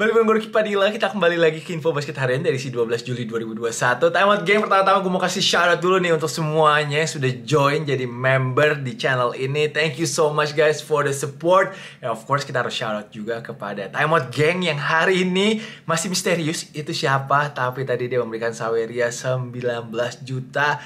Balik bareng Gorky Padilla, kita kembali lagi ke info basket harian dari si 12 Juli 2021 Time Out Game, pertama-tama gue mau kasih shout out dulu nih untuk semuanya yang sudah join jadi member di channel ini Thank you so much guys for the support And ya, of course kita harus shout out juga kepada Time Out Gang yang hari ini masih misterius Itu siapa, tapi tadi dia memberikan Saweria 19 juta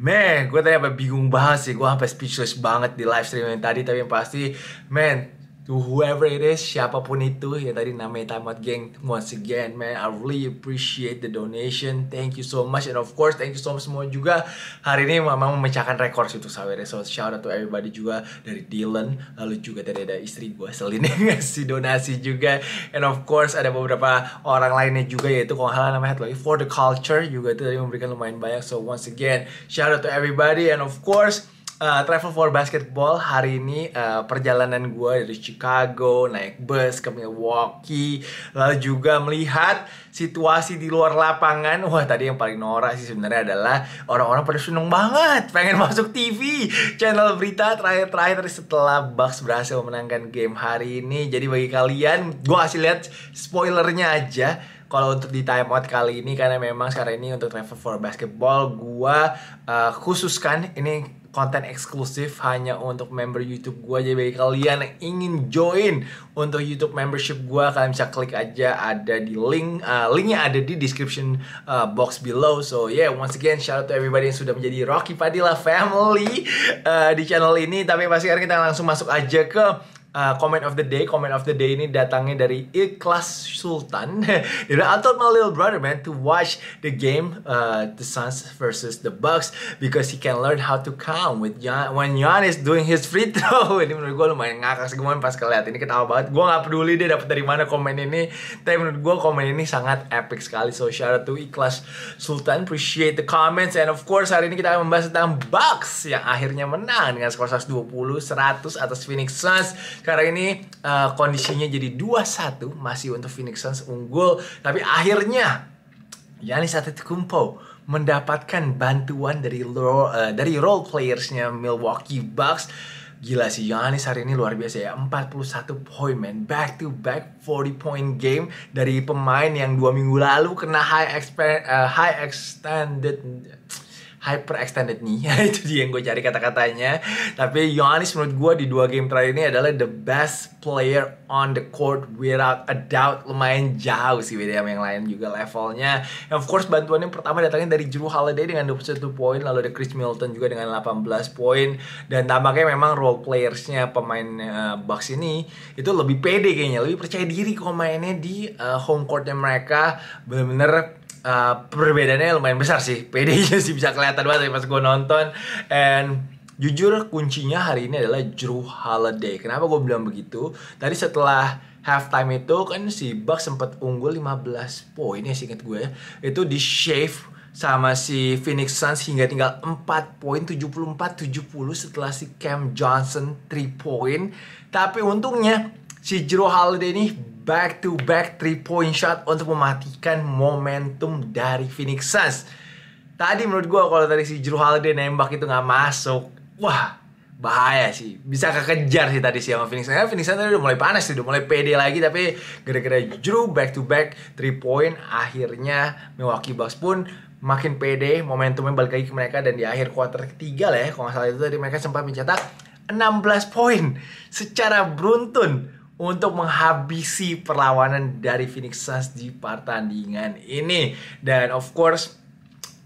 Man, gue tadi apa bingung banget sih, gue sampai speechless banget di live streaming tadi Tapi yang pasti, man, to whoever it is, siapapun itu ya tadi namanya Time Out Gang. Once again, man, I really appreciate the donation. Thank you so much. And of course, thank you so much semua juga. Hari ini memang memecahkan rekor situ Sawere. So, shout out to everybody juga dari Dylan. Lalu juga tadi ada istri gue, Selin, ngasih donasi juga. And of course, ada beberapa orang lainnya juga, yaitu kalau hal namanya lagi For The Culture juga tadi memberikan lumayan banyak. So, once again, shout out to everybody. And of course, uh, Travel for Basketball hari ini uh, perjalanan gue dari Chicago naik bus ke Milwaukee lalu juga melihat situasi di luar lapangan wah tadi yang paling norak sih sebenarnya adalah orang-orang pada seneng banget pengen masuk TV channel berita terakhir-terakhir setelah Bucks berhasil memenangkan game hari ini jadi bagi kalian gue kasih lihat spoilernya aja kalau untuk di timeout kali ini karena memang sekarang ini untuk travel for basketball gua uh, khususkan ini konten eksklusif hanya untuk member YouTube gue. aja. bagi kalian yang ingin join untuk YouTube membership gue, kalian bisa klik aja ada di link. Uh, linknya ada di description uh, box below. So yeah, once again shout out to everybody yang sudah menjadi Rocky Padilla family uh, di channel ini. Tapi pasti kita langsung masuk aja ke uh, comment of the day. Comment of the day ini datangnya dari Ikhlas Sultan. I told my little brother man to watch the game uh, the Suns versus the Bucks because he can learn how to count with Gian ya- when is doing his free throw. ini menurut gue lumayan ngakak sih kemarin pas keliat ini ketawa banget. Gue nggak peduli dia dapat dari mana komen ini. Tapi menurut gue komen ini sangat epic sekali. So shout out to Ikhlas Sultan. Appreciate the comments and of course hari ini kita akan membahas tentang Bucks yang akhirnya menang dengan skor 120 100 atas Phoenix Suns. Sekarang ini uh, kondisinya jadi 2-1 masih untuk Phoenix Suns unggul. Tapi akhirnya Yanis Antetokounmpo mendapatkan bantuan dari role, uh, dari role playersnya Milwaukee Bucks. Gila sih Giannis hari ini luar biasa ya 41 poin man Back to back 40 point game Dari pemain yang dua minggu lalu Kena high, uh, high extended hyper extended knee itu dia yang gue cari kata-katanya tapi Yohanes menurut gue di dua game terakhir ini adalah the best player on the court without a doubt lumayan jauh sih beda sama yang lain juga levelnya. And of course bantuan yang pertama datangnya dari Drew Holiday dengan 21 poin, lalu ada Chris Milton juga dengan 18 poin dan tampaknya memang role playersnya pemain uh, Bucks ini itu lebih pede kayaknya, lebih percaya diri kok mainnya di uh, home courtnya mereka bener-bener Uh, perbedaannya lumayan besar sih. Pedenya sih bisa kelihatan banget pas gue nonton and Jujur kuncinya hari ini adalah Drew Holiday. Kenapa gue bilang begitu? Tadi setelah halftime itu kan si Bucks sempat unggul 15 poin ya singkat gue ya. Itu di shave sama si Phoenix Suns hingga tinggal 4 poin 74-70 setelah si Cam Johnson 3 poin. Tapi untungnya si Drew Holiday ini back to back 3 point shot untuk mematikan momentum dari Phoenix Suns. Tadi menurut gue kalau tadi si Drew Holiday nembak itu nggak masuk, wah bahaya sih bisa kekejar sih tadi sih sama Phoenix Suns. Phoenix Suns tadi udah mulai panas sih, udah mulai pede lagi tapi gara-gara Drew back to back 3 point akhirnya Milwaukee Bucks pun makin pede momentumnya balik lagi ke mereka dan di akhir kuarter ketiga lah ya kalau nggak salah itu tadi mereka sempat mencetak 16 poin secara beruntun untuk menghabisi perlawanan dari Phoenix Suns di pertandingan ini dan of course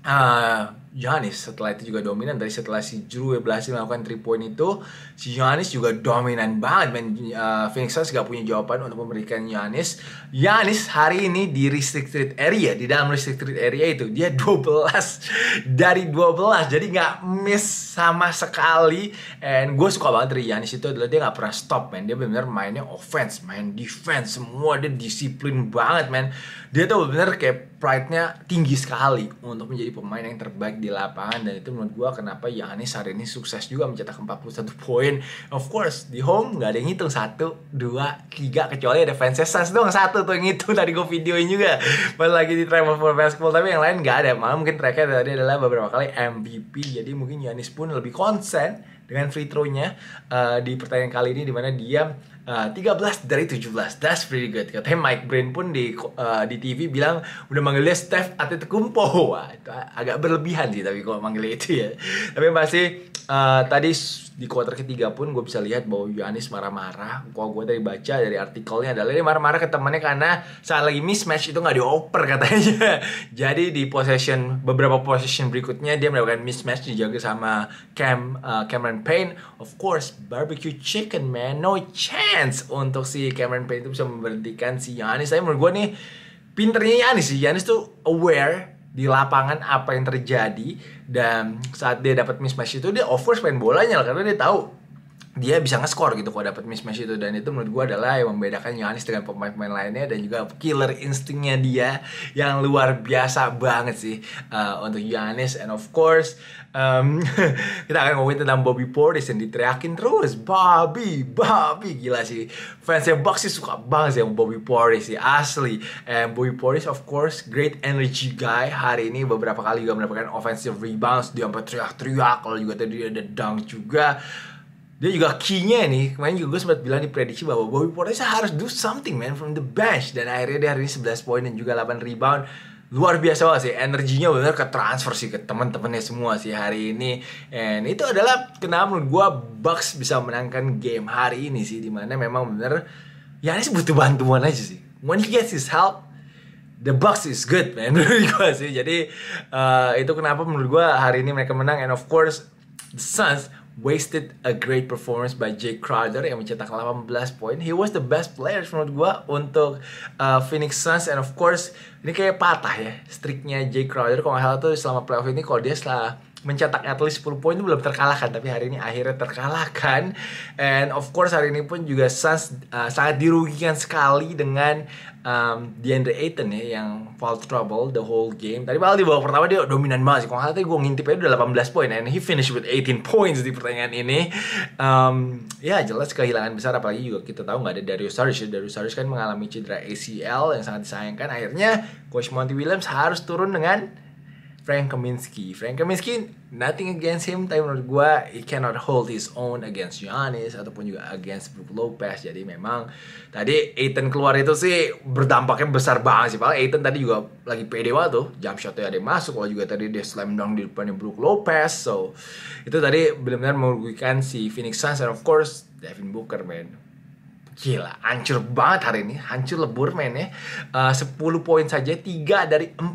uh, Giannis setelah itu juga dominan dari setelah si Drew berhasil melakukan three point itu si Giannis juga dominan banget men uh, Phoenix Suns gak punya jawaban untuk memberikan Giannis Giannis hari ini di restricted area di dalam restricted area itu dia 12 dari 12 jadi gak miss sama sekali and gue suka banget dari Giannis itu adalah dia gak pernah stop men dia benar mainnya offense main defense semua dia disiplin banget men dia tuh bener benar kayak pride-nya tinggi sekali untuk menjadi pemain yang terbaik di lapangan dan itu menurut gue kenapa Yanis hari ini sukses juga mencetak 41 poin of course di home nggak ada yang ngitung 1 2 3 kecuali ada fans Suns doang satu tuh yang ngitung tadi gue videoin juga pas lagi di Travel for Basketball tapi yang lain nggak ada malah mungkin tracknya tadi adalah beberapa kali MVP jadi mungkin Yanis pun lebih konsen dengan free throw-nya uh, di pertandingan kali ini di mana dia Uh, eh, 13 dari 17. That's pretty good. Katanya Mike Brain pun di uh, di TV bilang udah manggil dia Steph Antetokounmpo. Wah, itu agak berlebihan sih tapi kalau manggil itu ya. Tapi pasti uh, eh, tadi di kuarter ketiga pun gue bisa lihat bahwa Yohanes marah-marah. Kalau gue tadi baca dari artikelnya adalah dia marah-marah ke temannya karena saat lagi mismatch itu gak dioper katanya. Jadi di possession beberapa possession berikutnya dia melakukan mismatch dijaga sama Cam uh, Cameron Payne. Of course, barbecue chicken man, no chance chance untuk si Cameron Payne itu bisa memberhentikan si Yanis. Tapi menurut gue nih pinternya Yanis sih. Yanis tuh aware di lapangan apa yang terjadi dan saat dia dapat mismatch itu dia offers main bolanya lah karena dia tahu dia bisa nge-score gitu kalau dapat mismatch itu dan itu menurut gue adalah yang membedakan Yohanes dengan pemain-pemain lainnya dan juga killer instingnya dia yang luar biasa banget sih uh, untuk Yohanes and of course um, kita akan ngomongin tentang Bobby Portis yang diteriakin terus Bobby Bobby gila sih fansnya Bucks sih suka banget sih yang Bobby Portis sih asli and Bobby Portis of course great energy guy hari ini beberapa kali juga mendapatkan offensive rebounds dia sampai teriak-teriak kalau juga tadi ada dunk juga dia juga key-nya nih kemarin juga gue sempat bilang prediksi bahwa Bobby Portis harus do something man from the bench dan akhirnya dia hari ini 11 poin dan juga 8 rebound luar biasa banget sih energinya benar ke transfer sih ke teman-temannya semua sih hari ini and itu adalah kenapa menurut gue Bucks bisa menangkan game hari ini sih dimana memang benar ya ini butuh bantuan aja sih when he gets his help the Bucks is good man menurut gue sih jadi uh, itu kenapa menurut gue hari ini mereka menang and of course the Suns wasted a great performance by Jake Crowder yang mencetak 18 point. He was the best player menurut gue untuk uh, Phoenix Suns and of course ini kayak patah ya streaknya Jake Crowder kalau nggak salah tuh selama playoff ini kalau dia setelah mencetak at least 10 poin itu belum terkalahkan tapi hari ini akhirnya terkalahkan and of course hari ini pun juga Suns uh, sangat dirugikan sekali dengan um, DeAndre Ayton ya yang foul trouble the whole game tadi malah di babak pertama dia dominan banget sih kalau tadi gue ngintipnya udah 18 poin and he finished with 18 points di pertandingan ini um, ya jelas kehilangan besar apalagi juga kita tahu nggak ada Darius Saric ya Darius Saric kan mengalami cedera ACL yang sangat disayangkan akhirnya Coach Monty Williams harus turun dengan Frank Kaminsky. Frank Kaminsky, nothing against him, tapi menurut gue, he cannot hold his own against Giannis ataupun juga against Brook Lopez. Jadi memang tadi Aiton keluar itu sih berdampaknya besar banget sih. Padahal Aiton tadi juga lagi pede banget tuh, jump shotnya ada yang masuk, kalau juga tadi dia slam dunk di depannya Brook Lopez. So, itu tadi benar-benar merugikan si Phoenix Suns and of course Devin Booker, man Gila, hancur banget hari ini. Hancur lebur men ya. Uh, 10 poin saja, 3 dari 14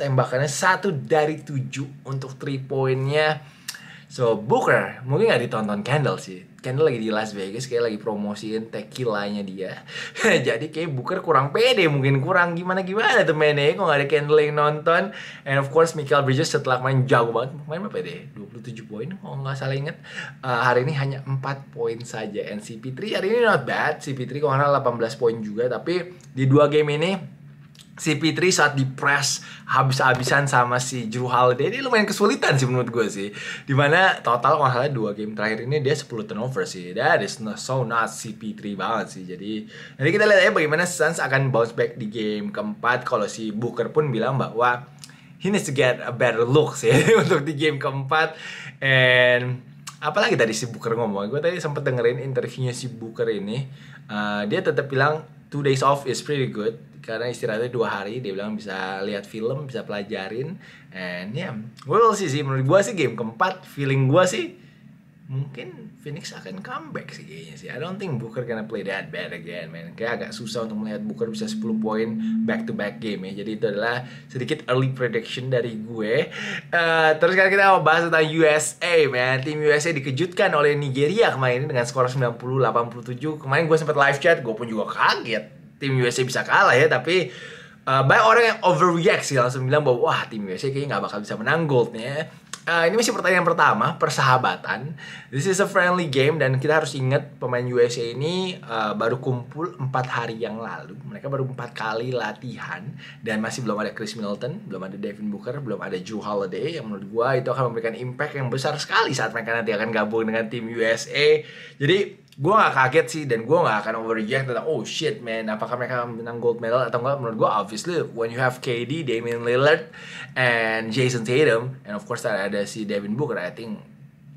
tembakannya, 1 dari 7 untuk 3 poinnya So Booker mungkin nggak ditonton Kendall sih. Kendall lagi di Las Vegas kayak lagi promosiin nya dia. Jadi kayak Booker kurang pede mungkin kurang gimana gimana tuh mainnya ya, kok nggak ada Kendall yang nonton. And of course Michael Bridges setelah main jago banget main apa ya, deh 27 poin kalau nggak salah inget. Uh, eh, hari ini hanya 4 poin saja. And CP3 hari ini not bad. CP3 kok hanya delapan 18 poin juga tapi di dua game ini si Fitri saat di press habis-habisan sama si Drew Holiday ini lumayan kesulitan sih menurut gue sih dimana total kalau salah dua game terakhir ini dia 10 turnover sih that is not so not si 3 banget sih jadi nanti kita lihat ya bagaimana Suns akan bounce back di game keempat kalau si Booker pun bilang bahwa he needs to get a better look sih untuk di game keempat and apalagi tadi si Booker ngomong gue tadi sempat dengerin interviewnya si Booker ini uh, dia tetap bilang two days off is pretty good karena istirahatnya dua hari dia bilang bisa lihat film bisa pelajarin and ya yeah, well sih sih menurut gue sih game keempat feeling gue sih mungkin Phoenix akan comeback sih kayaknya sih. I don't think Booker gonna play that bad again, man. Kayak agak susah untuk melihat Booker bisa 10 poin back to back game ya. Jadi itu adalah sedikit early prediction dari gue. Uh, terus sekarang kita mau bahas tentang USA, man. Tim USA dikejutkan oleh Nigeria kemarin dengan skor 90-87. Kemarin gue sempat live chat, gue pun juga kaget tim USA bisa kalah ya tapi uh, banyak orang yang overreact sih langsung bilang bahwa wah tim USA kayaknya nggak bakal bisa menang goldnya Uh, ini masih pertanyaan pertama, persahabatan. This is a friendly game dan kita harus ingat pemain USA ini uh, baru kumpul empat hari yang lalu. Mereka baru empat kali latihan dan masih belum ada Chris Middleton, belum ada Devin Booker, belum ada Joe Holiday yang menurut gue itu akan memberikan impact yang besar sekali saat mereka nanti akan gabung dengan tim USA. Jadi gue gak kaget sih dan gue gak akan overreact tentang oh shit man apakah mereka menang gold medal atau enggak menurut gue obviously when you have KD, Damian Lillard and Jason Tatum and of course ada si Devin Booker I think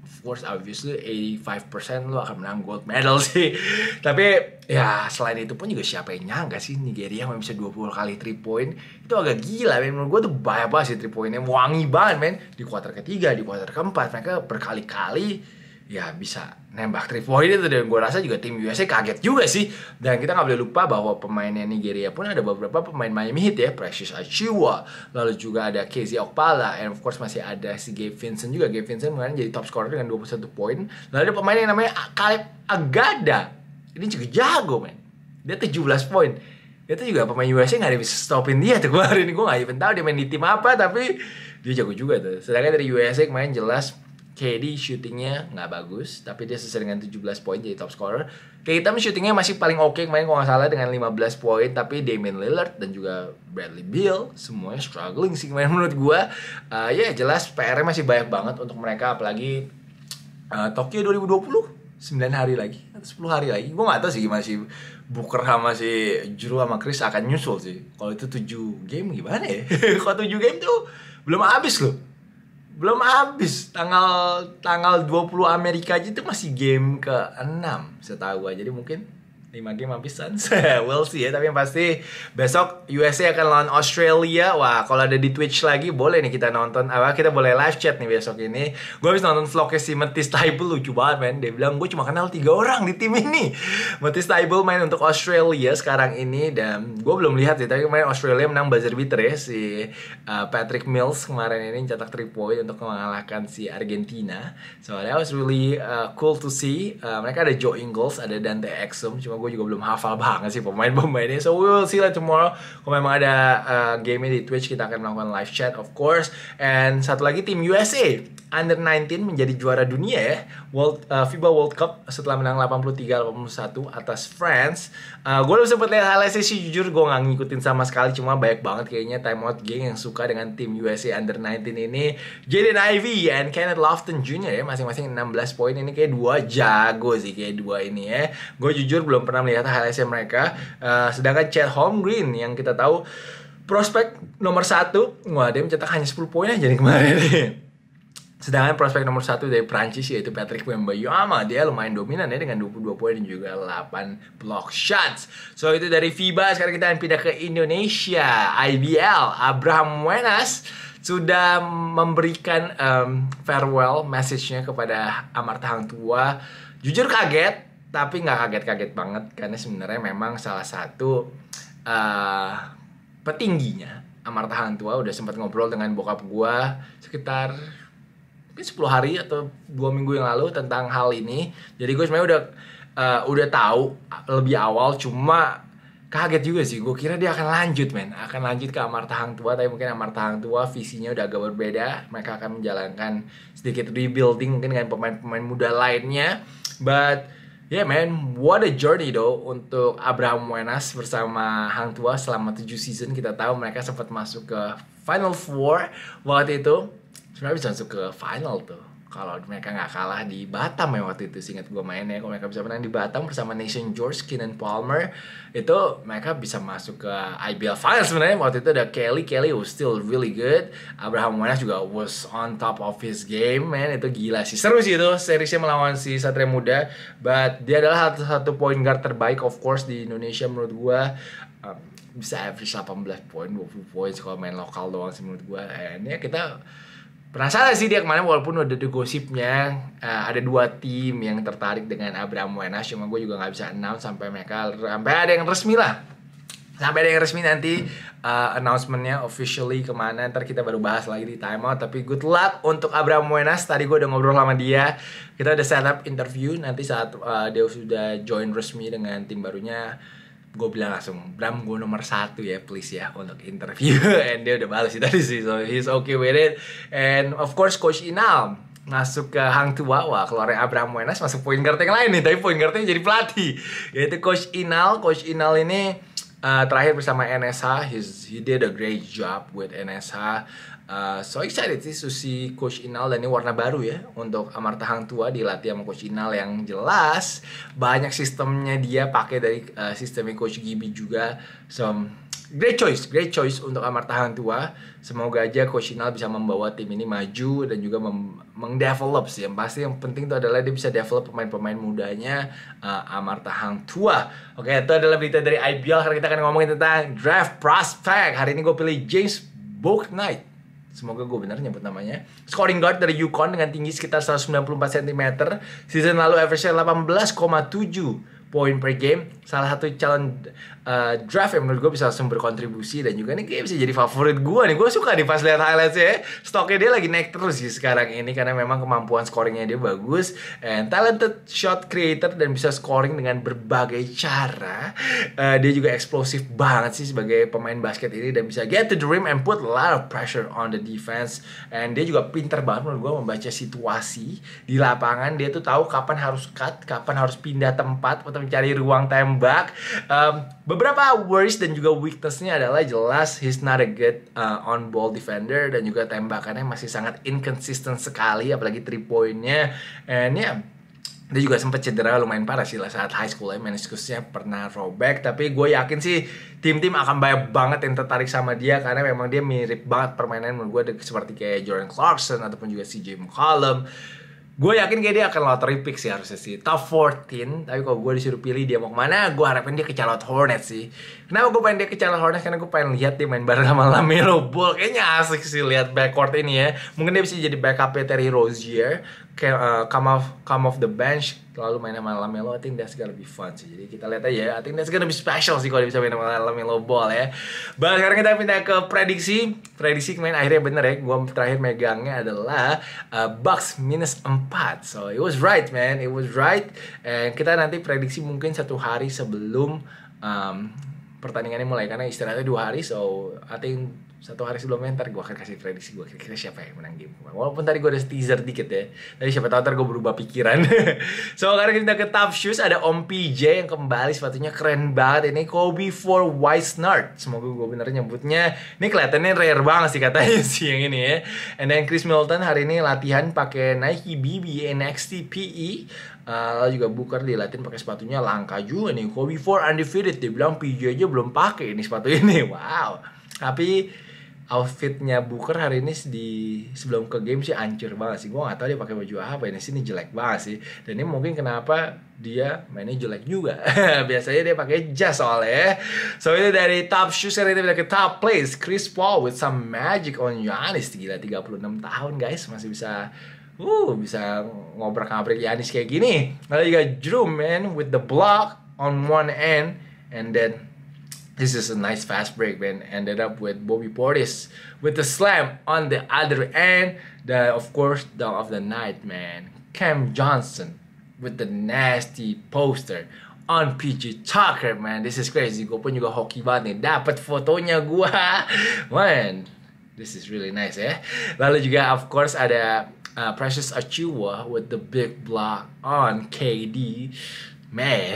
of course obviously 85% lo akan menang gold medal sih tapi ya selain itu pun juga siapa yang nyangka sih Nigeria yang bisa 20 kali 3 point itu agak gila men menurut gue tuh banyak banget sih 3 pointnya wangi banget men di kuarter ketiga di kuarter keempat mereka berkali-kali ya bisa nembak three point itu dan gue rasa juga tim USA kaget juga sih dan kita nggak boleh lupa bahwa pemainnya Nigeria pun ada beberapa pemain Miami Heat ya Precious Achiuwa lalu juga ada Casey Okpala and of course masih ada si Gabe Vincent juga Gabe Vincent kemarin jadi top scorer dengan 21 poin lalu ada pemain yang namanya Caleb Agada ini juga jago men dia 17 poin dia tuh juga pemain USA nggak ada bisa stopin dia tuh kemarin gue nggak even tahu dia main di tim apa tapi dia jago juga tuh sedangkan dari USA kemarin jelas KD shootingnya nggak bagus, tapi dia sesuai dengan 17 poin jadi top scorer. Tatum shootingnya masih paling oke okay kemarin kalau nggak salah dengan 15 poin, tapi Damian Lillard dan juga Bradley Beal semuanya struggling sih kemarin menurut gue. Uh, ya yeah, jelas pr masih banyak banget untuk mereka, apalagi uh, Tokyo 2020 sembilan hari lagi atau 10 hari lagi gue gak tahu sih gimana sih Booker sama si Juru sama Chris akan nyusul sih kalau itu tujuh game gimana ya kalau tujuh game tuh belum habis loh belum habis tanggal tanggal 20 Amerika aja itu masih game ke-6 setahu gua. Jadi mungkin 5 game habis Suns. we'll see ya, tapi yang pasti besok USA akan lawan Australia. Wah, kalau ada di Twitch lagi boleh nih kita nonton. Apa kita boleh live chat nih besok ini. Gue habis nonton vlognya si Matis Taibul lucu banget men. Dia bilang gue cuma kenal tiga orang di tim ini. Matis Taibul main untuk Australia sekarang ini dan gue belum lihat sih, tapi main Australia menang buzzer beater ya si uh, Patrick Mills kemarin ini cetak 3 point untuk mengalahkan si Argentina. Soalnya that was really uh, cool to see. Uh, mereka ada Joe Ingles, ada Dante Exum. Cuma gue juga belum hafal banget sih pemain-pemainnya. So we will see lah tomorrow. Kalau memang ada uh, eh, game di Twitch kita akan melakukan live chat of course. And satu lagi tim USA Under 19 menjadi juara dunia ya World uh, FIBA World Cup setelah menang 83-81 atas France. Uh, gue belum sempat lihat highlight sih jujur gue nggak ngikutin sama sekali cuma banyak banget kayaknya time out geng yang suka dengan tim USA Under 19 ini. Jaden Ivey and Kenneth Lofton Jr ya masing-masing 16 poin ini kayak dua jago sih kayak dua ini ya. Gue jujur belum pernah melihat highlightnya mereka. Uh, sedangkan Chad Holmgren yang kita tahu prospek nomor satu, wah dia mencetak hanya 10 poin aja nih kemarin. Sedangkan prospek nomor satu dari Prancis yaitu Patrick Wembayama ah, dia lumayan dominan ya dengan 22 poin dan juga 8 block shots. So itu dari FIBA sekarang kita akan pindah ke Indonesia IBL Abraham Wenas sudah memberikan um, farewell message-nya kepada Amarta Hang Tua. Jujur kaget tapi nggak kaget-kaget banget karena sebenarnya memang salah satu uh, petingginya Amarta Hang Tua udah sempat ngobrol dengan bokap gua sekitar mungkin 10 hari atau dua minggu yang lalu tentang hal ini. Jadi gue sebenarnya udah uh, udah tahu lebih awal cuma kaget juga sih gue kira dia akan lanjut men akan lanjut ke amar Tahang Tua tapi mungkin amar Tahang Tua visinya udah agak berbeda mereka akan menjalankan sedikit rebuilding mungkin dengan pemain-pemain muda lainnya but yeah man what a journey though untuk Abraham Wenas bersama Hang Tua selama 7 season kita tahu mereka sempat masuk ke Final Four waktu itu sebenarnya bisa masuk ke final tuh kalau mereka nggak kalah di Batam ya waktu itu ingat gue mainnya kalau mereka bisa menang di Batam bersama Nation George, Keenan Palmer itu mereka bisa masuk ke IBL final sebenarnya waktu itu ada Kelly Kelly was still really good Abraham Wenas juga was on top of his game man itu gila sih seru sih itu seriesnya melawan si Satria Muda but dia adalah satu satu point guard terbaik of course di Indonesia menurut gue um, bisa average 18 poin 20 poin kalau main lokal doang sih menurut gue and ya kita Penasaran sih dia kemarin walaupun udah ada gosipnya uh, ada dua tim yang tertarik dengan Abraham Wenas cuma gue juga nggak bisa announce sampai mereka sampai ada yang resmi lah sampai ada yang resmi nanti uh, announcementnya officially kemana ntar kita baru bahas lagi di timeout tapi good luck untuk Abraham Wenas tadi gue udah ngobrol sama dia kita udah set up interview nanti saat uh, dia sudah join resmi dengan tim barunya gue bilang langsung Bram gue nomor satu ya please ya untuk interview and dia udah balas sih tadi sih so he's okay with it and of course coach Inal masuk ke Hang Tua wah keluarin Abraham Wenas masuk poin guard yang lain nih tapi poin guardnya jadi pelatih yaitu coach Inal coach Inal ini uh, terakhir bersama NSH he's, he did a great job with NSH Uh, so excited sih Susi Coach Inal dan ini warna baru ya untuk Amarta Hang Tua dilatih sama Coach Inal yang jelas banyak sistemnya dia pakai dari uh, sistemnya Coach Gibi juga so great choice great choice untuk Amarta Hang Tua semoga aja Coach Inal bisa membawa tim ini maju dan juga mengdevelop sih yang pasti yang penting itu adalah dia bisa develop pemain-pemain mudanya uh, Amarta Hang Tua oke okay, itu adalah berita dari IBL karena kita akan ngomongin tentang draft prospect hari ini gue pilih James book knight semoga gue bener nyebut namanya. Scoring guard dari Yukon dengan tinggi sekitar 194 cm. Season lalu average-nya 18,7 poin per game salah satu calon uh, draft yang menurut gue bisa langsung berkontribusi dan juga ini kayak bisa jadi favorit gue nih gue suka nih pas lihat highlights ya. stoknya dia lagi naik terus sih sekarang ini karena memang kemampuan scoringnya dia bagus and talented shot creator dan bisa scoring dengan berbagai cara uh, dia juga eksplosif banget sih sebagai pemain basket ini dan bisa get to the rim and put a lot of pressure on the defense and dia juga pinter banget menurut gue membaca situasi di lapangan dia tuh tahu kapan harus cut kapan harus pindah tempat atau mencari ruang tembak. Um, beberapa worries dan juga weaknessnya adalah jelas he's not a good uh, eh, on ball defender dan juga tembakannya masih sangat inconsistent sekali apalagi three pointnya. And yeah, dia juga sempat cedera lumayan parah sih lah saat high school ya meniskusnya pernah robek tapi gue yakin sih tim-tim akan banyak banget yang tertarik sama dia karena memang dia mirip banget permainan menurut gue seperti kayak Jordan Clarkson ataupun juga CJ McCollum Gue yakin kayak dia akan lottery pick sih harusnya sih. Top 14, tapi kalau gue disuruh pilih dia mau kemana, gue harapin dia ke Charlotte Hornets sih. Kenapa gue pengen dia ke Charlotte Hornets? Karena gue pengen lihat dia main bareng sama Lamelo Ball. Kayaknya asik sih lihat backcourt ini ya. Mungkin dia bisa jadi backup Terry Rozier came, eh, come off come off the bench lalu main sama Lamelo I think that's gonna be fun sih jadi kita lihat aja ya. I think that's gonna be special sih kalau bisa main sama Lamelo ball ya Baik, sekarang kita pindah ke prediksi prediksi main akhirnya bener ya gua terakhir megangnya adalah uh, Bucks minus 4 so it was right man it was right and kita nanti prediksi mungkin satu hari sebelum um, pertandingannya mulai karena istirahatnya dua hari so I think satu hari sebelumnya ntar gue akan kasih prediksi gue kira-kira siapa yang menang game walaupun tadi gue ada teaser dikit ya tadi siapa tahu ntar gue berubah pikiran so karena kita ke Top Shoes ada Om PJ yang kembali sepatunya keren banget ini Kobe for Snart semoga gue bener nyebutnya ini kelihatannya rare banget sih katanya sih yang ini ya and then Chris Milton hari ini latihan pakai Nike BB NXT PE Uh, eh, lalu juga Booker dilatih pakai sepatunya langka juga nih. Kobe 4 undefeated. Dia bilang PJ aja belum pakai ini sepatu ini. Wow. Tapi outfitnya Booker hari ini di sebelum ke game sih ancur banget sih gue gak tau dia pakai baju apa ini sih ini jelek banget sih dan ini mungkin kenapa dia mainnya jelek juga biasanya dia pakai jas soalnya so ini dari top shoes hari ini ke top place Chris Paul with some magic on Giannis gila 36 tahun guys masih bisa uh bisa ngobrak-ngabrik Giannis kayak gini lalu juga Drew man with the block on one end and then This is a nice fast break, man. Ended up with Bobby Portis with the slam on the other end. The of course dog of the night, man. Cam Johnson with the nasty poster on PG Tucker, man. This is crazy. Gue pun juga hoki banget nih. Dapat fotonya gua, man. This is really nice, Eh? Lalu juga of course ada uh, Precious Achua with the big block on KD, man.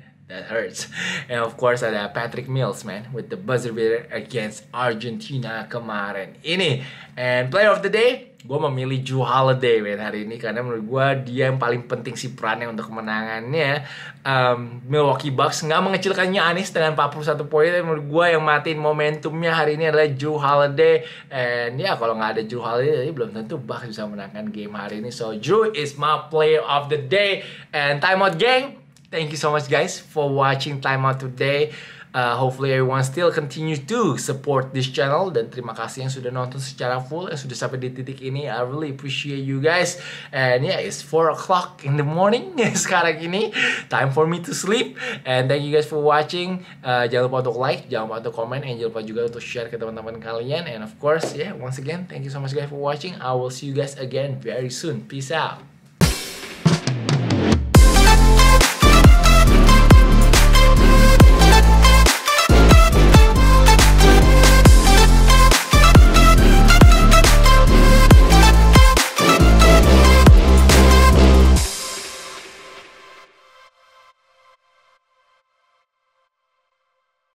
that hurts. And of course ada Patrick Mills man with the buzzer beater against Argentina kemarin. Ini and player of the day gue memilih Drew Holiday man hari ini karena menurut gue dia yang paling penting si perannya untuk kemenangannya um, Milwaukee Bucks nggak mengecilkannya Anis dengan 41 poin menurut gue yang matiin momentumnya hari ini adalah Drew Holiday and ya yeah, kalau nggak ada Drew Holiday ya belum tentu Bucks bisa menangkan game hari ini so Drew is my player of the day and timeout gang Thank you so much guys for watching Time Out Today. Uh, hopefully everyone still continue to support this channel dan terima kasih yang sudah nonton secara full yang sudah sampai di titik ini I really appreciate you guys and yeah it's 4 o'clock in the morning sekarang ini time for me to sleep and thank you guys for watching uh, jangan lupa untuk like jangan lupa untuk comment and jangan lupa juga untuk share ke teman-teman kalian and of course yeah once again thank you so much guys for watching I will see you guys again very soon peace out